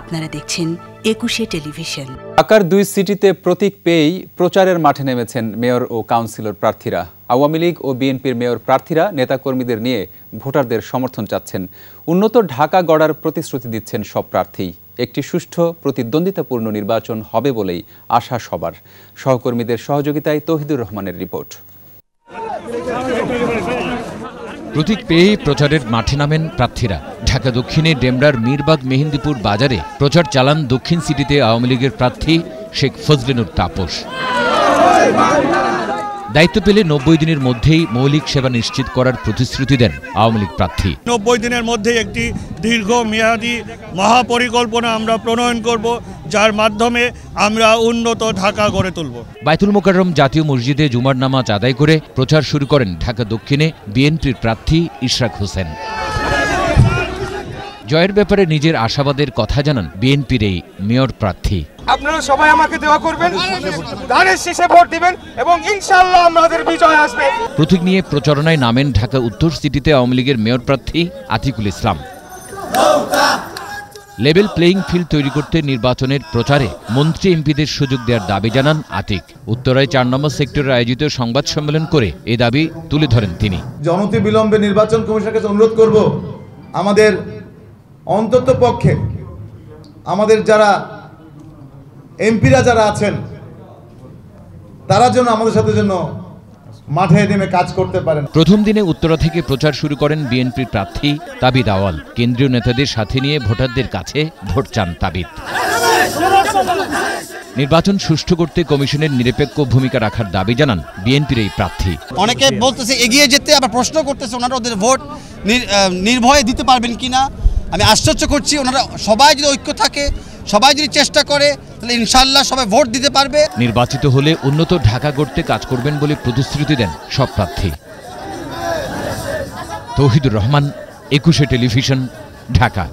আপনারা দেখছেন একুশে টেলিভিশন আকার দুই সিটিতে প্রতীক পেয়েই প্রচারের মাঠে নেমেছেন মেয়র ও কাউন্সিলর প্রার্থীরা আওয়ামী লীগ ও বিএনপির মেয়র প্রার্থীরা নেতাকর্মীদের নিয়ে ভোটারদের সমর্থন চাচ্ছেন উন্নত ঢাকা গড়ার প্রতিশ্রুতি দিচ্ছেন সব প্রার্থী একটি সুষ্ঠু প্রতিদ্বন্দ্বিতাপূর্ণ নির্বাচন হবে বলেই আশা সবার সহকর্মীদের সহযোগিতায় তহিদুর রহমানের রিপোর্ট প্রতীক পেয়েই প্রচারের মাঠে নামেন প্রার্থীরা ঢাকা দক্ষিণে ডেমরার মিরবাগ মেহেন্দিপুর বাজারে প্রচার চালান দক্ষিণ সিটিতে আওয়ামী লীগের প্রার্থী শেখ ফজলিনুর তাপস দায়িত্ব পেলে নব্বই দিনের মধ্যেই মৌলিক সেবা নিশ্চিত করার প্রতিশ্রুতি দেন আওয়ামী লীগ প্রার্থী নব্বই দিনের মধ্যে একটি দীর্ঘ মেয়াদী মহাপরিকল্পনা আমরা প্রণয়ন করব যার মাধ্যমে আমরা উন্নত ঢাকা গড়ে তুলব বাইতুল মোকাররম জাতীয় মসজিদে জুমার নামাজ আদায় করে প্রচার শুরু করেন ঢাকা দক্ষিণে বিএনপির প্রার্থী ইশরাক হোসেন জয়ের ব্যাপারে নিজের আশাবাদের কথা জানান বিএনপির এই মেয়র প্রার্থী আপনারা সবাই আমাকে দেওয়া করবেন ধানের শেষে ভোট দিবেন এবং ইনশাআল্লাহ আমাদের বিজয় আসবে প্রতীক নিয়ে প্রচারণায় নামেন ঢাকা উত্তর সিটিতে আওয়ামী লীগের মেয়র প্রার্থী Atiqul Islam level playing field তৈরি করতে নির্বাচনের প্রচারে মন্ত্রী এমপিদের সুযোগ দেওয়ার দাবি জানান আতিক উত্তরায় চার নম্বর সেক্টরে আয়োজিত সংবাদ সম্মেলন করে এ দাবি তুলে ধরেন তিনি জনতি বিলম্বে নির্বাচন কমিশনের কাছে অনুরোধ করব আমাদের অন্তত পক্ষে আমাদের যারা এমপিরা যারা আছেন তারা যেন আমাদের সাথে জন্য মাঠে নেমে কাজ করতে পারেন প্রথম দিনে উত্তরা থেকে প্রচার শুরু করেন বিএনপির প্রার্থী তাবিদ আওয়াল কেন্দ্রীয় নেতাদের সাথে নিয়ে ভোটারদের কাছে ভোট চান তাবিদ নির্বাচন সুষ্ঠু করতে কমিশনের নিরপেক্ষ ভূমিকা রাখার দাবি জানান বিএনপির এই প্রার্থী অনেকে বলতেছে এগিয়ে যেতে আবার প্রশ্ন করতেছে ওনারা ওদের ভোট নির্ভয়ে দিতে পারবেন কিনা আমি আশ্চর্য করছি ওনারা সবাই যদি ঐক্য থাকে সবাই যদি চেষ্টা করে তাহলে ইনশাল্লাহ সবাই ভোট দিতে পারবে নির্বাচিত হলে উন্নত ঢাকা গড়তে কাজ করবেন বলে প্রতিশ্রুতি দেন সব প্রার্থী তৌহিদুর রহমান একুশে টেলিভিশন ঢাকা